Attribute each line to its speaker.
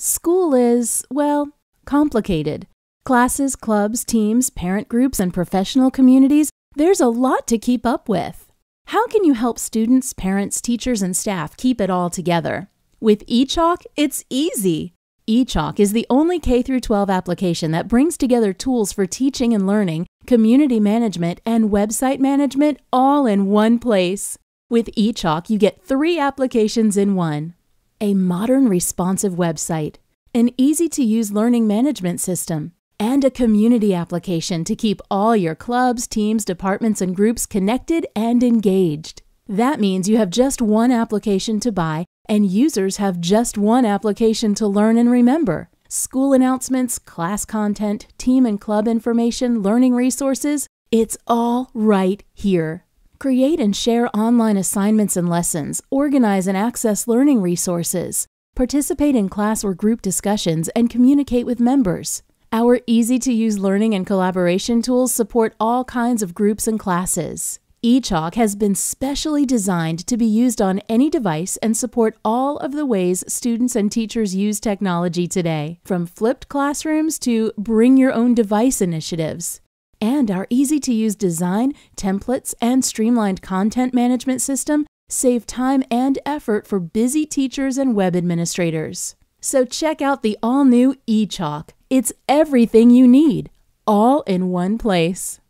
Speaker 1: School is, well, complicated. Classes, clubs, teams, parent groups, and professional communities, there's a lot to keep up with. How can you help students, parents, teachers, and staff keep it all together? With eChalk, it's easy. eChalk is the only K 12 application that brings together tools for teaching and learning, community management, and website management all in one place. With eChalk, you get three applications in one a modern responsive website, an easy to use learning management system, and a community application to keep all your clubs, teams, departments, and groups connected and engaged. That means you have just one application to buy, and users have just one application to learn and remember. School announcements, class content, team and club information, learning resources, it's all right here. Create and share online assignments and lessons, organize and access learning resources, participate in class or group discussions, and communicate with members. Our easy to use learning and collaboration tools support all kinds of groups and classes. eChalk has been specially designed to be used on any device and support all of the ways students and teachers use technology today, from flipped classrooms to bring your own device initiatives. And our easy to use design, templates, and streamlined content management system save time and effort for busy teachers and web administrators. So check out the all new eChalk. It's everything you need, all in one place.